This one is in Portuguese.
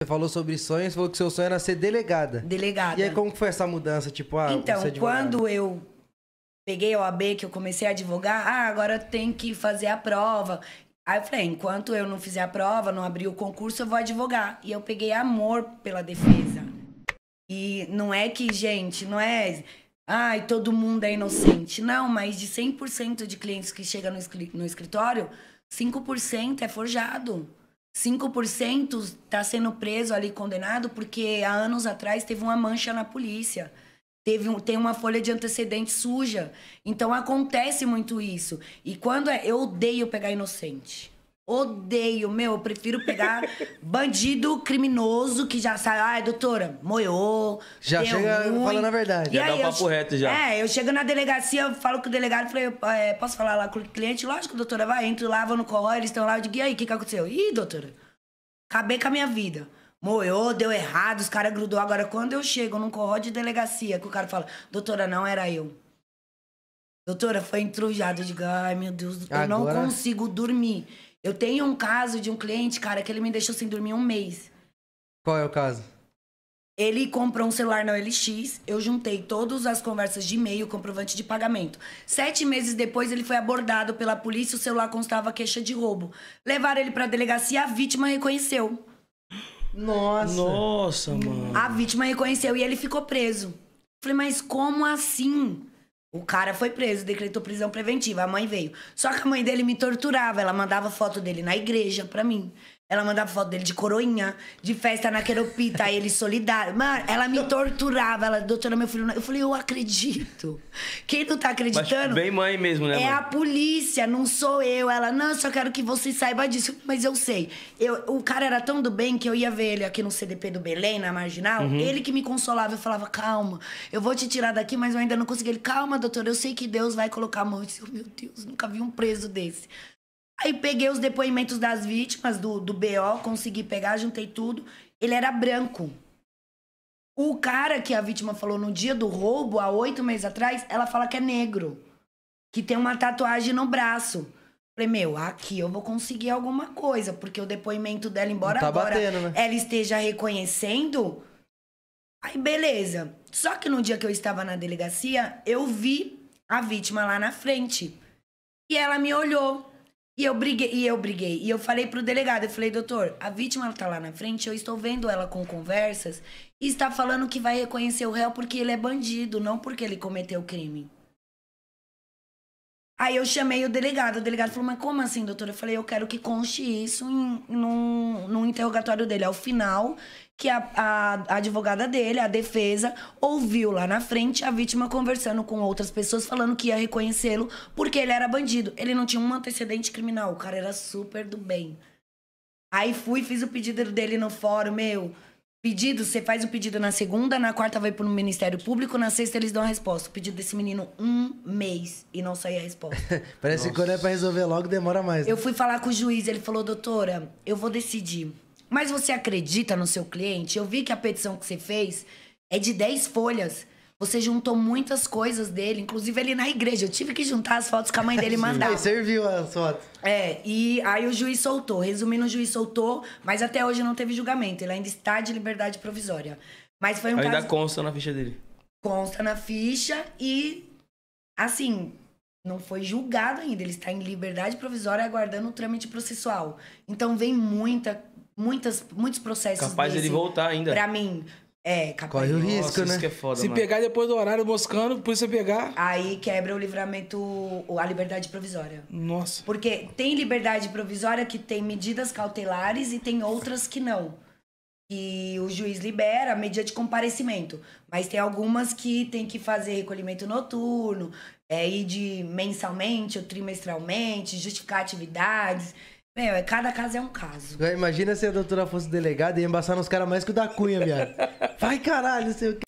Você falou sobre sonhos, falou que seu sonho era ser delegada. Delegada. E aí, como foi essa mudança? Tipo, ah, é Então, quando eu peguei a OAB, que eu comecei a advogar, ah, agora tem que fazer a prova. Aí eu falei, ah, enquanto eu não fizer a prova, não abrir o concurso, eu vou advogar. E eu peguei amor pela defesa. E não é que, gente, não é. Ai, todo mundo é inocente. Não, mas de 100% de clientes que chegam no escritório, 5% é forjado. 5% está sendo preso ali, condenado, porque há anos atrás teve uma mancha na polícia. Teve, tem uma folha de antecedente suja. Então acontece muito isso. E quando é, eu odeio pegar inocente. Odeio, meu, eu prefiro pegar bandido criminoso que já sai, ai, doutora, moiou. Já chega ruim. falando a verdade. E já dá o um papo eu, reto já. É, eu chego na delegacia, eu falo com o delegado, falei, é, posso falar lá com o cliente? Lógico, doutora, vai, entro lá, vou no corró, eles estão lá, eu digo, e aí, o que, que aconteceu? Ih, doutora, acabei com a minha vida. Moiou, deu errado, os caras grudou. Agora, quando eu chego num corró de delegacia, que o cara fala, doutora, não era eu. Doutora, foi entrujado. Eu digo, ai, meu Deus, eu não consigo dormir. Eu tenho um caso de um cliente, cara, que ele me deixou sem dormir um mês. Qual é o caso? Ele comprou um celular na Lx, eu juntei todas as conversas de e-mail, comprovante de pagamento. Sete meses depois, ele foi abordado pela polícia, o celular constava queixa de roubo. Levaram ele pra delegacia, a vítima reconheceu. Nossa. Nossa, mano. A vítima reconheceu e ele ficou preso. Falei, mas como assim? O cara foi preso, decretou prisão preventiva. A mãe veio. Só que a mãe dele me torturava. Ela mandava foto dele na igreja pra mim. Ela mandava foto dele de coroinha, de festa na queropita, ele solidário. Mano, ela me torturava, ela, doutora, meu filho. Eu falei, eu acredito. Quem não tá acreditando. Mas bem mãe mesmo, né? É mãe? a polícia, não sou eu. Ela, não, só quero que você saiba disso. Mas eu sei. Eu, o cara era tão do bem que eu ia ver ele aqui no CDP do Belém, na marginal. Uhum. Ele que me consolava, eu falava, calma, eu vou te tirar daqui, mas eu ainda não consegui. Ele, calma, doutora, eu sei que Deus vai colocar a mão. Eu disse, oh, meu Deus, nunca vi um preso desse. Aí peguei os depoimentos das vítimas do, do BO, consegui pegar, juntei tudo. Ele era branco. O cara que a vítima falou no dia do roubo, há oito meses atrás, ela fala que é negro. Que tem uma tatuagem no braço. Falei, meu, aqui eu vou conseguir alguma coisa, porque o depoimento dela, embora tá agora batendo, né? ela esteja reconhecendo. Aí, beleza. Só que no dia que eu estava na delegacia, eu vi a vítima lá na frente. E ela me olhou. E eu briguei, e eu briguei. E eu falei pro delegado, eu falei, doutor, a vítima ela tá lá na frente, eu estou vendo ela com conversas e está falando que vai reconhecer o réu porque ele é bandido, não porque ele cometeu o crime. Aí eu chamei o delegado. O delegado falou, mas como assim, doutora? Eu falei, eu quero que conste isso em, num, num interrogatório dele. Ao final, que a, a, a, advogada dele, a defesa, ouviu lá na frente a vítima conversando com outras pessoas, falando que ia reconhecê-lo porque ele era bandido. Ele não tinha um antecedente criminal. O cara era super do bem. Aí fui, fiz o pedido dele no fórum, meu. Pedido, você faz o pedido na segunda, na quarta vai pro Ministério Público, na sexta eles dão a resposta. O pedido desse menino, um mês e não saía a resposta. Parece Nossa. que quando é pra resolver logo, demora mais. Né? Eu fui falar com o juiz, ele falou, doutora, eu vou decidir. Mas você acredita no seu cliente? Eu vi que a petição que você fez é de 10 folhas. Você juntou muitas coisas dele, inclusive ele na igreja. Eu tive que juntar as fotos que a mãe dele mandava. Serviu as fotos. É, e aí o juiz soltou. Resumindo, o juiz soltou, mas até hoje não teve julgamento. Ele ainda está de liberdade provisória. Mas foi um ainda caso... consta na ficha dele. Consta na ficha e, assim, não foi julgado ainda. Ele está em liberdade provisória aguardando o trâmite processual. Então vem muita, muitas, muitos processos. Capaz desse ele voltar ainda. Para mim, é, capaz. Corre o risco, Nossa, né? que é foda, Se mano. pegar depois do horário moscando, por você pegar. Aí quebra o livramento, a liberdade provisória. Nossa. Porque tem liberdade provisória que tem medidas cautelares e tem outras que não. E o juiz libera a medida de comparecimento. Mas tem algumas que tem que fazer recolhimento noturno, é, ir de mensalmente ou trimestralmente, justificar atividades. Meu, é, cada caso é um caso. Imagina se a doutora fosse delegada e ia embaçar nos caras mais que o da Cunha, viado. Vai caralho, sei o quê.